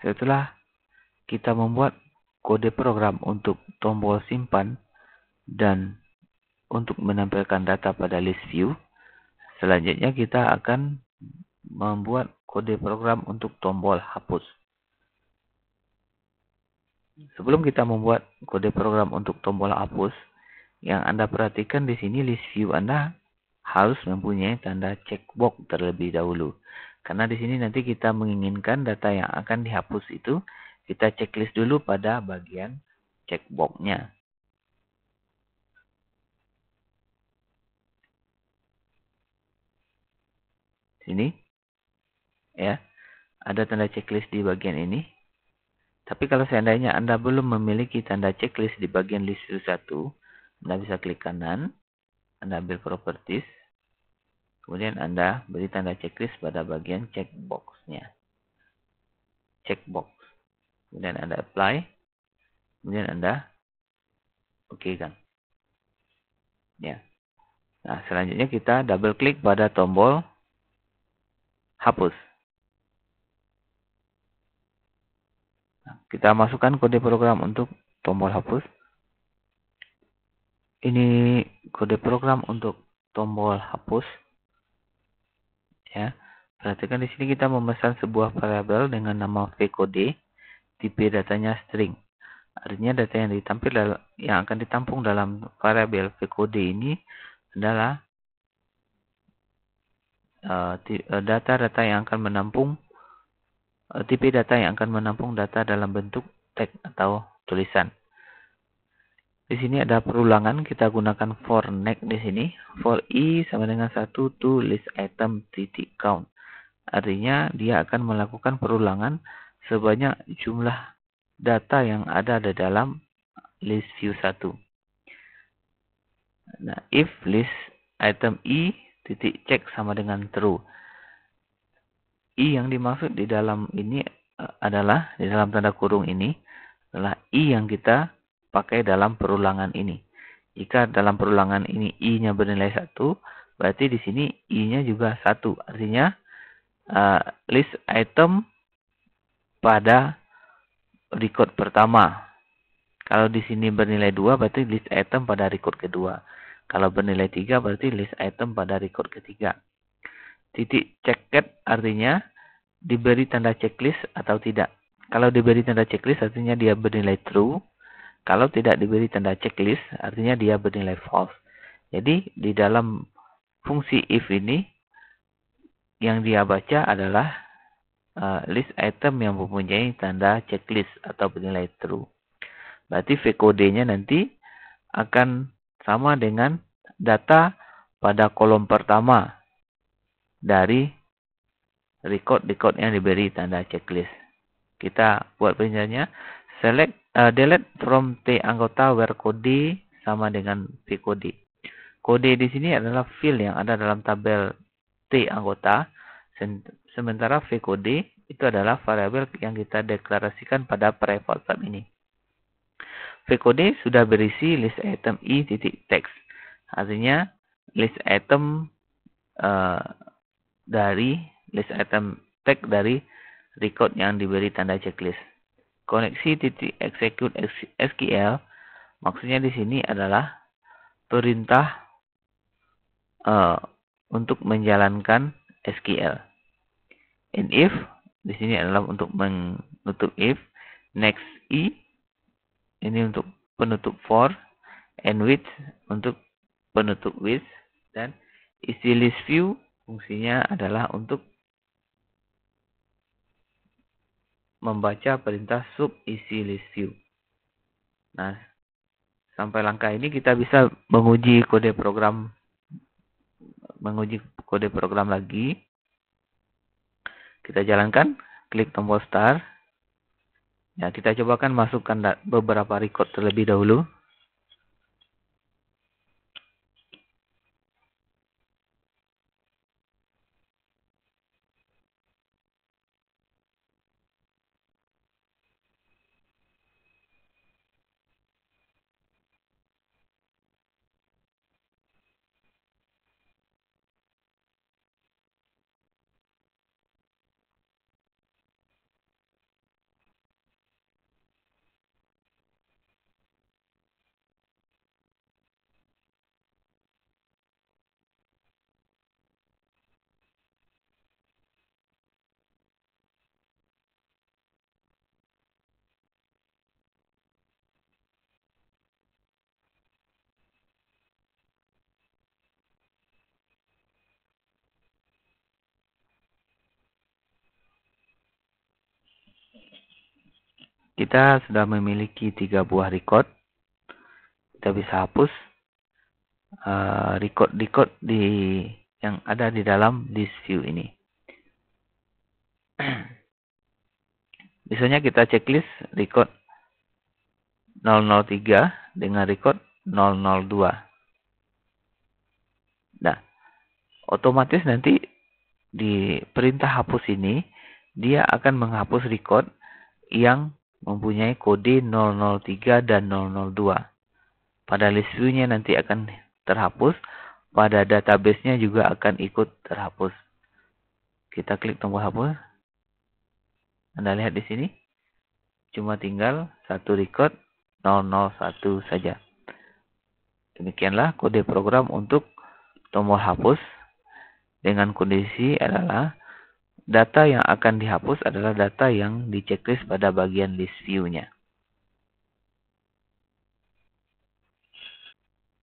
Setelah kita membuat kode program untuk tombol simpan dan untuk menampilkan data pada list view, selanjutnya kita akan membuat kode program untuk tombol hapus. Sebelum kita membuat kode program untuk tombol hapus, yang Anda perhatikan di sini list view Anda harus mempunyai tanda checkbox terlebih dahulu. Karena di sini nanti kita menginginkan data yang akan dihapus itu kita checklist dulu pada bagian checkbox checkboxnya. Sini. Ya. Ada tanda checklist di bagian ini. Tapi kalau seandainya Anda belum memiliki tanda checklist di bagian list 1, Anda bisa klik kanan, Anda ambil properties, Kemudian Anda beri tanda checklist pada bagian checkboxnya. Checkbox. Kemudian Anda apply. Kemudian Anda oke kan. Ya. Nah, selanjutnya kita double klik pada tombol hapus. Nah, kita masukkan kode program untuk tombol hapus. Ini kode program untuk tombol hapus ya. Perhatikan di sini kita memesan sebuah variabel dengan nama vkode, tipe datanya string. Artinya data yang ditampil yang akan ditampung dalam variabel vkode ini adalah eh, eh, data-data yang akan menampung eh, tipe data yang akan menampung data dalam bentuk teks atau tulisan. Di sini ada perulangan, kita gunakan for next di sini. For i sama dengan 1 to list item titik count. Artinya dia akan melakukan perulangan sebanyak jumlah data yang ada di dalam list view 1. Nah, if list item i titik check sama dengan true. i yang dimaksud di dalam ini eh, adalah di dalam tanda kurung ini adalah i yang kita pakai dalam perulangan ini. Jika dalam perulangan ini i-nya bernilai satu, berarti di sini i-nya juga satu. Artinya uh, list item pada record pertama. Kalau di sini bernilai dua, berarti list item pada record kedua. Kalau bernilai tiga, berarti list item pada record ketiga. Titik ceket artinya diberi tanda checklist atau tidak. Kalau diberi tanda checklist artinya dia bernilai true. Kalau tidak diberi tanda checklist, artinya dia bernilai false. Jadi di dalam fungsi if ini yang dia baca adalah uh, list item yang mempunyai tanda checklist atau bernilai true. Berarti VKD-nya nanti akan sama dengan data pada kolom pertama dari record-record yang diberi tanda checklist. Kita buat perjanjiannya select uh, delete from T anggota where kode sama dengan P kode. Kode di sini adalah field yang ada dalam tabel T anggota, sementara V kode itu adalah variabel yang kita deklarasikan pada private tab ini. V kode sudah berisi list item i titik text. Artinya list item uh, dari list item tag dari record yang diberi tanda checklist koneksi titik execute SQL maksudnya di sini adalah perintah uh, untuk menjalankan SQL. And if di sini adalah untuk menutup if, next i ini untuk penutup for, and with untuk penutup with dan istilis list view fungsinya adalah untuk membaca perintah sub isi view. Nah, sampai langkah ini kita bisa menguji kode program menguji kode program lagi. Kita jalankan, klik tombol start. Ya, kita cobakan masukkan beberapa record terlebih dahulu. Kita sudah memiliki tiga buah record. Kita bisa hapus eh, record-record uh, di yang ada di dalam this view ini. Misalnya kita checklist record 003 dengan record 002. Nah, otomatis nanti di perintah hapus ini dia akan menghapus record yang mempunyai kode 003 dan 002. Pada list view-nya nanti akan terhapus, pada database-nya juga akan ikut terhapus. Kita klik tombol hapus. Anda lihat di sini, cuma tinggal satu record 001 saja. Demikianlah kode program untuk tombol hapus dengan kondisi adalah Data yang akan dihapus adalah data yang di checklist pada bagian list view-nya.